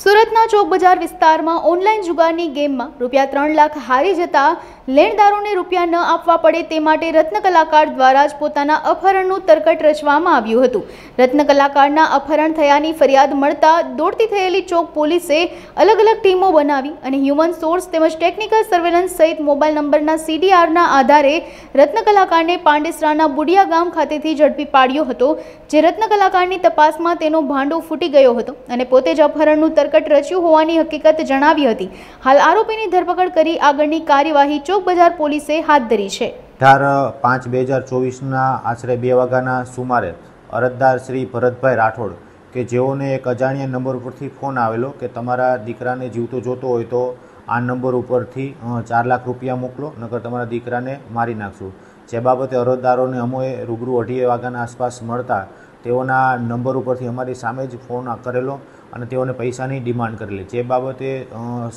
સુરતના ચોક બજાર વિસ્તારમાં ઓનલાઈન જુગારની ગેમમાં રૂપિયા ત્રણ લાખ હારી જતા લેણદારોને રૂપિયા ન આપવા પડે તે માટે રત્ન કલાકાર દ્વારા જ પોતાના અપહરણનું તરકટ રચવામાં આવ્યું હતું રત્ન કલાકારના અપહરણ થયાની ફરિયાદ મળતા દોડતી થયેલી ચોક પોલીસે અલગ અલગ ટીમો બનાવી અને હ્યુમન સોર્સ તેમજ ટેકનિકલ સર્વેલન્સ સહિત મોબાઈલ નંબરના સીડીઆરના આધારે રત્ન કલાકારને પાંડેસરાના બુડિયા ગામ ખાતેથી ઝડપી પાડ્યો હતો જે રત્ન કલાકારની તપાસમાં તેનો ભાંડો ફૂટી ગયો હતો અને પોતે જ અપહરણનું કરકટ રચ્યું હોવાની હકીકત જણાવી હતી હાલ આરોપીની ધરપકડ કરી આગળની કાર્યવાહી ચોક બજાર પોલીસે હાથ ધરી છે અઢાર પાંચ બે હજાર ચોવીસના આશરે બે વાગ્યાના સુમારે અરજદાર શ્રી ભરતભાઈ રાઠોડ કે જેઓને એક અજાણ્યા નંબર ઉપરથી ફોન આવેલો કે તમારા દીકરાને જીવતો જોતો હોય તો આ નંબર ઉપરથી ચાર લાખ રૂપિયા મોકલો નકર તમારા દીકરાને મારી નાખશું જે બાબતે અરજદારોને અમોએ રૂબરૂ અઢી વાગ્યાના આસપાસ મળતા તેઓના નંબર ઉપરથી અમારી સામે જ ફોન કરેલો અને તેઓને પૈસાની ડિમાન્ડ કરેલી જે બાબતે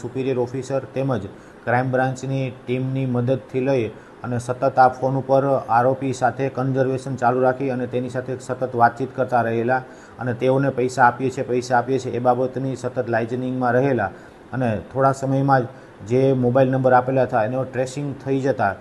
સુપિરિયર ઓફિસર તેમજ ક્રાઇમ બ્રાન્ચની ટીમની મદદથી લઈ અને સતત આ ફોન ઉપર આરોપી સાથે કન્ઝર્વેશન ચાલુ રાખી અને તેની સાથે સતત વાતચીત કરતા રહેલા અને તેઓને પૈસા આપીએ છીએ પૈસા આપીએ છીએ એ બાબતની સતત લાઇઝનિંગમાં રહેલા અને થોડા સમયમાં જ જે મોબાઈલ નંબર આપેલા હતા એનો ટ્રેસિંગ થઈ જતા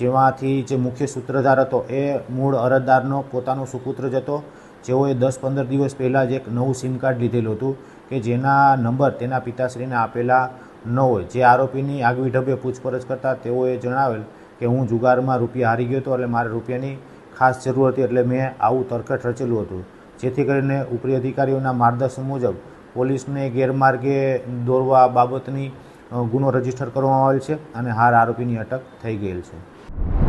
જેમાંથી જે મુખ્ય સૂત્રધાર હતો એ મૂળ અરજદારનો પોતાનો સુપુત્ર જ હતો જેઓએ દસ પંદર દિવસ પહેલાં જ એક નવું સિમ કાર્ડ લીધેલું હતું કે જેના નંબર તેના પિતાશ્રીને આપેલા ન હોય જે આરોપીની આગવી ઢબે પૂછપરછ કરતાં તેઓએ જણાવેલ કે હું જુગારમાં રૂપિયા હારી ગયો હતો એટલે મારે રૂપિયાની ખાસ જરૂર હતી એટલે મેં આવું તરકટ રચેલું હતું જેથી કરીને ઉપરી અધિકારીઓના માર્ગદર્શન મુજબ પોલીસને ગેરમાર્ગે દોરવા બાબતની ગુનો રજીસ્ટર કરવામાં આવેલ છે અને હાર આરોપીની અટક થઈ ગયેલ છે